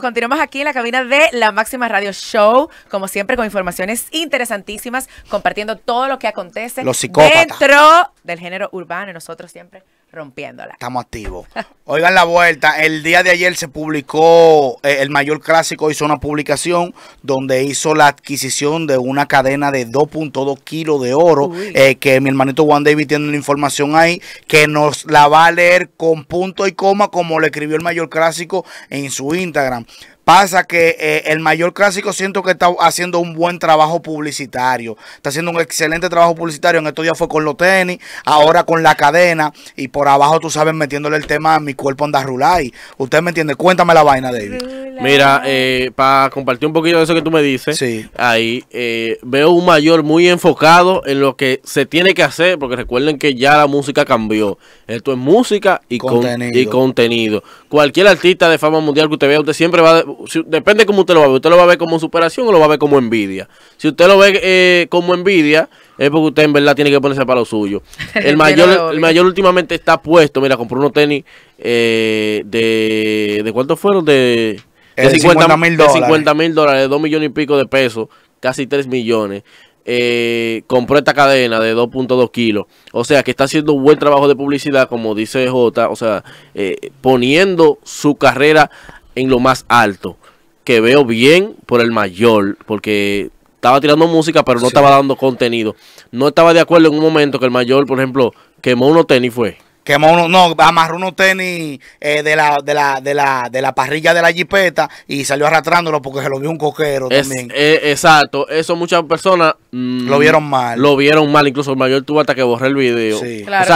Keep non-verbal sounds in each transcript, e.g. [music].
continuamos aquí en la cabina de la Máxima Radio Show, como siempre con informaciones interesantísimas, compartiendo todo lo que acontece dentro del género urbano nosotros siempre rompiéndola. Estamos activos. [laughs] Oigan la vuelta, el día de ayer se publicó, eh, el mayor clásico hizo una publicación donde hizo la adquisición de una cadena de 2.2 kilos de oro, eh, que mi hermanito Juan David tiene la información ahí, que nos la va a leer con punto y coma como le escribió el mayor clásico en su Instagram. Pasa que eh, el mayor clásico siento que está haciendo un buen trabajo publicitario. Está haciendo un excelente trabajo publicitario. En estos días fue con los tenis, ahora con la cadena. Y por abajo, tú sabes, metiéndole el tema a mi cuerpo anda rulay. Usted me entiende. Cuéntame la vaina, David. Mira, eh, para compartir un poquito de eso que tú me dices, sí. ahí eh, veo un mayor muy enfocado en lo que se tiene que hacer. Porque recuerden que ya la música cambió. Esto es música y y contenido cualquier artista de fama mundial que usted vea, usted siempre va, a, depende cómo usted lo va usted lo va a ver como superación o lo va a ver como envidia. Si usted lo ve eh, como envidia, es porque usted en verdad tiene que ponerse para lo suyo. [laughs] El mayor, el mayor últimamente está puesto, mira, compró unos tenis eh, de, ¿de cuánto fueron? De, 50 eh, mil dólares. De 50 mil dólares, 2 millones y pico de pesos, casi 3 millones eh, compró esta cadena de 2.2 kilos. O sea, que está haciendo un buen trabajo de publicidad, como dice J, o sea, eh, poniendo su carrera en lo más alto. Que veo bien por el mayor, porque estaba tirando música, pero no estaba dando contenido. No estaba de acuerdo en un momento que el mayor, por ejemplo, quemó unos tenis, fue. Que uno, no, amarró unos tenis eh, de, la, de, la, de, la, de la parrilla de la jipeta y salió arrastrándolo porque se lo vio un coquero también. Eh, exacto, eso muchas personas mm, lo vieron mal. Lo vieron mal, incluso el mayor tuvo hasta que borré el video. Claro,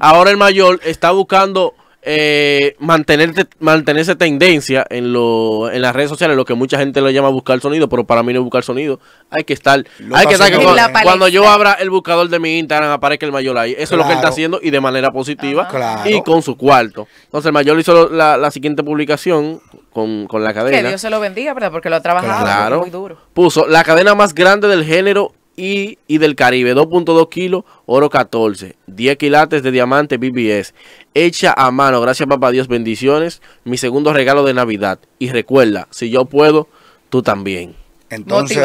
Ahora el mayor está buscando eh, mantener, mantenerse tendencia en, lo, en las redes sociales, lo que mucha gente le llama buscar sonido, pero para mí no es buscar sonido. Hay que estar. hay que cuando, yo abra el buscador de mi Instagram aparece el mayor ahí. Eso es lo que él está haciendo y de manera positiva y con su cuarto. Entonces el mayor hizo la, siguiente publicación con, la cadena. Que Dios se lo bendiga, Porque lo ha trabajado muy duro. Puso la cadena más grande del género y, y del Caribe, 2.2 kilos, oro 14, 10 quilates de diamante BBS, hecha a mano, gracias papá Dios, bendiciones, mi segundo regalo de Navidad. Y recuerda, si yo puedo, tú también. Entonces,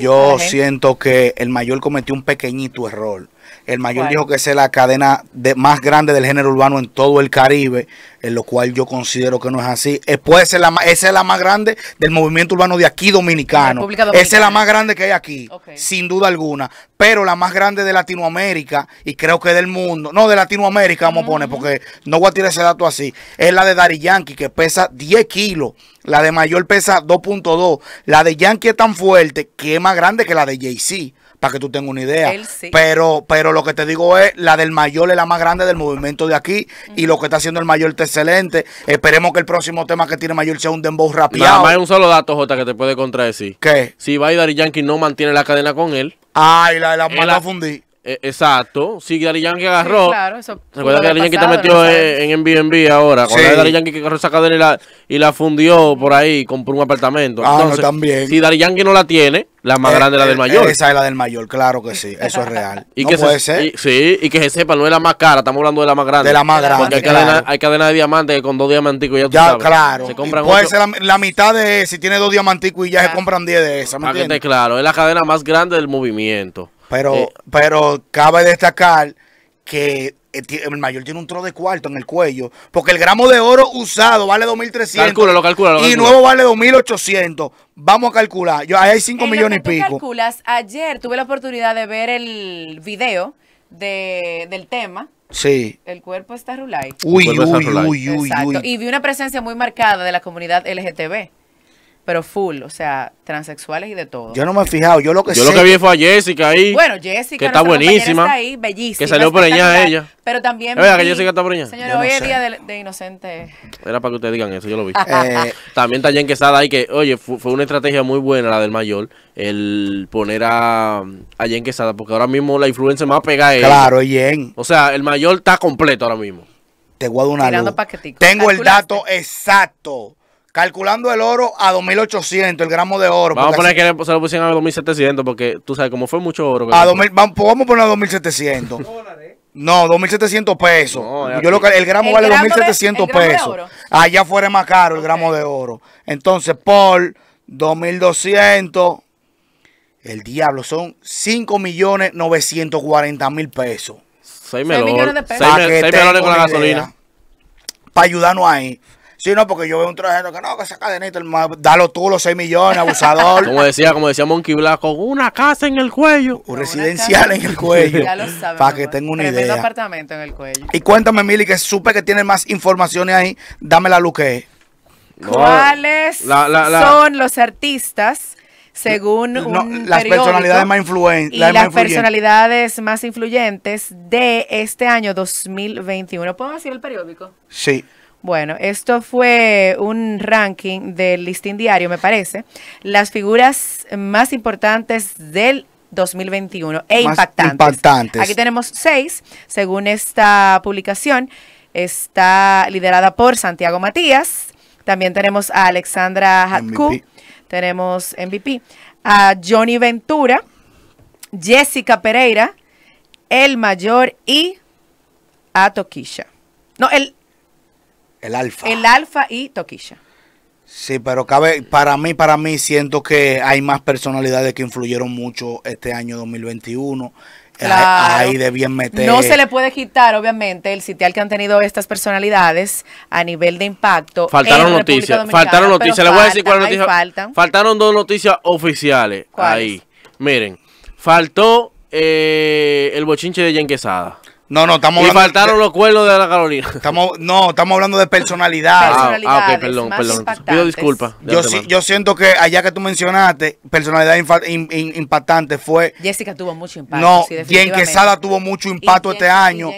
yo siento que el mayor cometió un pequeñito error el mayor dijo que es la cadena de, más grande del género urbano en todo el Caribe, en lo cual yo considero que no es así. Eh, puede ser la, esa es la más grande del movimiento urbano de aquí dominicano. Esa es la más grande que hay aquí, sin duda alguna. Pero la más grande de Latinoamérica y creo que del mundo, no de Latinoamérica, vamos a poner, porque no voy a tirar ese dato así, es la de Dari Yankee, que pesa 10 kilos. La de mayor pesa 2.2. La de Yankee es tan fuerte que es más grande que la de Jay-Z para que tú tengas una idea. Pero, pero lo que te digo es, la del mayor es la más grande del movimiento de aquí y lo que está haciendo el mayor está excelente. Esperemos que el próximo tema que tiene mayor sea un dembow rapiado Nada más un solo dato, Jota, que te puede contradecir. ¿Qué? Si Baidar y Yankee no mantiene la cadena con él. Ay, la de la mala fundí. E, exacto. Si sí, Dari Yankee agarró. Recuerda que Dari Yankee está metido en, ahora. Cuando Dari Yankee que agarró esa cadena y la, fundió por ahí, compró un apartamento. Ah, también. Si Dari Yankee no la tiene, la más eh, grande es la del eh, mayor. Esa es la del mayor, claro que sí. Eso es real. [laughs] y que puede ser. sí, y que se sepa, no es la más cara. Estamos hablando de la más grande. De la más grande. Porque hay, cadena, hay cadena, de diamantes con dos diamanticos ya ya, Se compran puede ser la, mitad de. Si tiene dos diamanticos y ya se ah. compran 10 de esas. Claro, es la cadena más grande del movimiento. Pero, eh, pero cabe destacar que eh, el mayor tiene un trozo de cuarto en el cuello, porque el gramo de oro usado vale 2.300. Y nuevo vale 2.800. Vamos a calcular. Yo, ahí hay 5 millones y pico. calculas? Ayer tuve la oportunidad de ver el video de, del tema. Sí. El cuerpo está rulay. Uy, uy, uy, uy, uy, Y vi una presencia muy marcada de la comunidad LGTB pero full, o sea, transexuales y de todo. Yo no me he fijado, yo lo que Yo lo que vi fue a Jessica ahí. Bueno, Jessica, que está buenísima. ahí, bellísima. Que salió por allá ella. Pero también. Es que Jessica está por Señor, no hoy es día de, de, inocente. Era para que ustedes digan eso, yo lo vi. [laughs] Eh, [laughs] también está Jen Quesada ahí, que, oye, fue, una estrategia muy buena la del mayor, el poner a, a Jen Quesada, porque ahora mismo la influencia más pegada es. Claro, Jen. O sea, el mayor está completo ahora mismo. Te voy una Tengo el dato exacto calculando el oro a 2.800, el gramo de oro. Vamos a poner que se lo pusieron a 2.700 porque tú sabes, cómo fue mucho oro. A 2000, vamos, a poner a 2.700. [laughs] No, 2.700 pesos. el gramo vale 2.700 pesos. Allá fuera más caro el gramo de oro. Entonces, por 2.200, el diablo, son 5.940.000 pesos. 6 melones. 6 melones con la gasolina. Para ayudarnos ahí. Sí, no, porque yo veo un traje que no, que esa cadenita, hermano, dalo tú los 6 millones, abusador. como decía, como decía Monkey Black, con una casa en el cuello. Un residencial en el cuello. ya lo sabes. Para que tenga una idea. un apartamento en el cuello. Y cuéntame, Mili, que supe que tiene más informaciones ahí. Dame la luz que es. ¿Cuáles son los artistas según un un las personalidades más, influyentes. y las, personalidades más influyentes de este año 2021? ¿Puedo decir el periódico? Sí. Bueno, esto fue un ranking del listín diario, me parece. Las figuras más importantes del 2021 e impactantes. Aquí tenemos seis, según esta publicación. Está liderada por Santiago Matías. También tenemos a Alexandra Hatku. Tenemos MVP. A Johnny Ventura. Jessica Pereira. El Mayor y a Toquisha. No, el, el Alfa. El Alfa y Toquilla. Sí, pero cabe, para mí, para mí siento que hay más personalidades que influyeron mucho este año 2021. Claro. Ahí bien meter. No se le puede quitar, obviamente, el sitial que han tenido estas personalidades a nivel de impacto. Faltaron noticias. Faltaron noticias. voy a decir Faltaron dos noticias oficiales. ahí. Miren, faltó eh, el bochinche de Jen Quesada. No, no, estamos hablando. faltaron los cuernos de la Carolina. Estamos, no, estamos hablando de personalidad. Ah, ah ok, perdón, perdón. Pido disculpas. Yo, yo siento que allá que tú mencionaste, personalidad impactante fue. Jessica tuvo mucho impacto. No, en Quesada tuvo mucho impacto este año.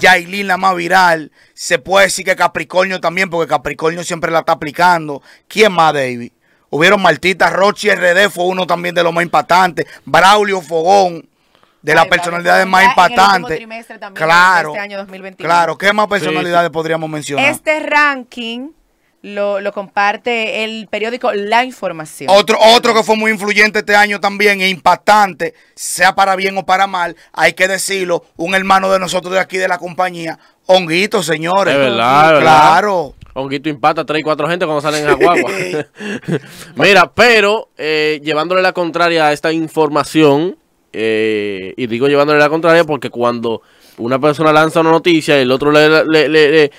Yailin, la más viral. Se puede decir que Capricornio también, porque Capricornio siempre la está aplicando. ¿Quién más, David? Hubieron Martita Rochi RD, fue uno también de los más impactantes. Braulio Fogón de las personalidades más impactantes. Este claro, este claro, ¿qué más personalidades podríamos mencionar? Este ranking lo, comparte el periódico La Información. Otro, otro que fue muy influyente este año también e impactante, sea para bien o para mal, hay que decirlo, un hermano de nosotros de aquí de la compañía, Honguito, señores. Es verdad, claro. Honguito impacta tres y cuatro gente cuando salen en la guagua. [laughs] Mira, pero eh, llevándole la contraria a esta información, eh, y digo llevándole la contraria porque cuando una persona lanza una noticia y el otro le,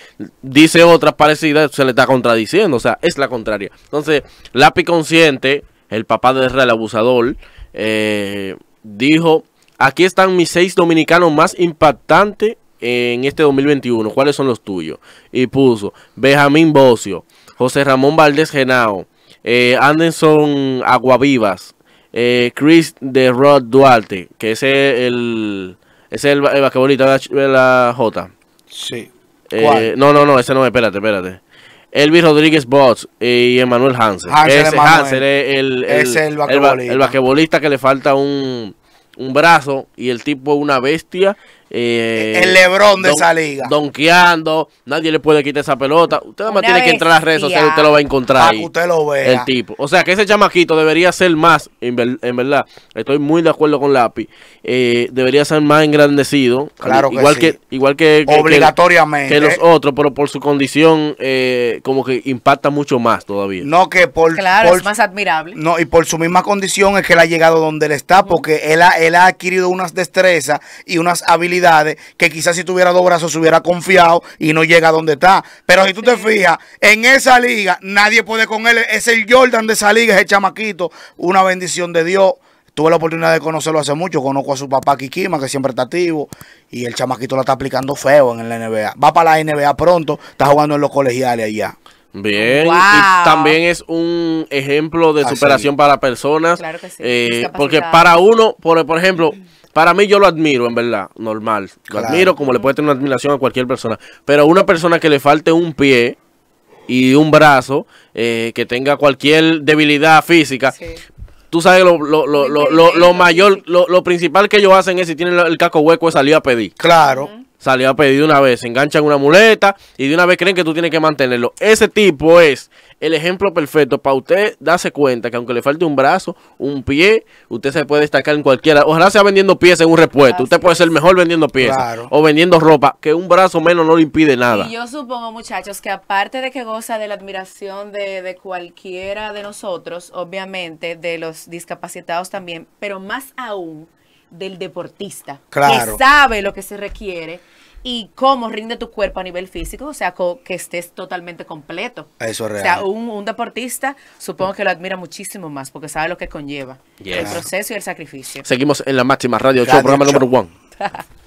dice otra parecida, se le está contradiciendo. O sea, es la contraria. Entonces, Lápiz Consciente, el papá de Israel Abusador, eh, dijo, aquí están mis seis dominicanos más impactantes en este 2021. ¿Cuáles son los tuyos? Y puso Benjamín Bocio, José Ramón Valdés Genao, eh, Anderson Aguavivas, eh, Chris de Rod Duarte, que ese es el, ese es el, basquetbolista de la, J. Sí. Eh, no, no, no, ese no, espérate, espérate. Elvis Rodríguez Bots eh, y Emanuel Hansen. Hansen ese Emmanuel. Hansen es el, es el, basquetbolista. que le falta un, un brazo y el tipo es una bestia eh, el Lebrón de esa liga. Donkeando, nadie le puede quitar esa pelota. Usted además tiene que entrar a las redes sociales, usted lo va a encontrar. usted lo ve. El tipo. O sea que ese chamaquito debería ser más, en, verdad, estoy muy de acuerdo con Lapi, eh, debería ser más engrandecido. Claro igual que, Igual que, obligatoriamente. Que, los otros, pero por su condición, eh, como que impacta mucho más todavía. No, que por. Claro, es más admirable. No, y por su misma condición es que él ha llegado donde él está, porque él ha, él ha adquirido unas destrezas y unas habilidades que quizás si tuviera dos brazos se hubiera confiado y no llega a donde está. Pero si tú te fijas, en esa liga nadie puede con él. Es el Jordan de esa liga, es el chamaquito. Una bendición de Dios. Tuve la oportunidad de conocerlo hace mucho. Conozco a su papá Kikima, que siempre está activo. Y el chamaquito la está aplicando feo en la NBA. Va para la NBA pronto. Está jugando en los colegiales allá. Bien, y también es un ejemplo de superación para personas. Eh, porque para uno, por ejemplo, para mí yo lo admiro, en verdad, normal. Lo admiro como le puede tener una admiración a cualquier persona. Pero una persona que le falte un pie y un brazo, eh, que tenga cualquier debilidad física, tú sabes lo, mayor, lo, principal que ellos hacen es si tienen el caco hueco es salir a pedir. Claro. salió a pedir una vez, se enganchan una muleta y de una vez creen que tú tienes que mantenerlo. Ese tipo es el ejemplo perfecto para usted darse cuenta que aunque le falte un brazo, un pie, usted se puede destacar en cualquiera. Ojalá sea vendiendo pies en un repuesto. usted puede ser mejor vendiendo pies. o vendiendo ropa, que un brazo menos no le impide nada. Y yo supongo, muchachos, que aparte de que goza de la admiración de, de cualquiera de nosotros, obviamente, de los discapacitados también, pero más aún del deportista, claro. que sabe lo que se requiere y cómo rinde tu cuerpo a nivel físico, o sea, que estés totalmente completo. Eso es real. O sea, un, deportista supongo que lo admira muchísimo más porque sabe lo que conlleva el proceso y el sacrificio. Seguimos en la máxima radio, programa número one. [laughs]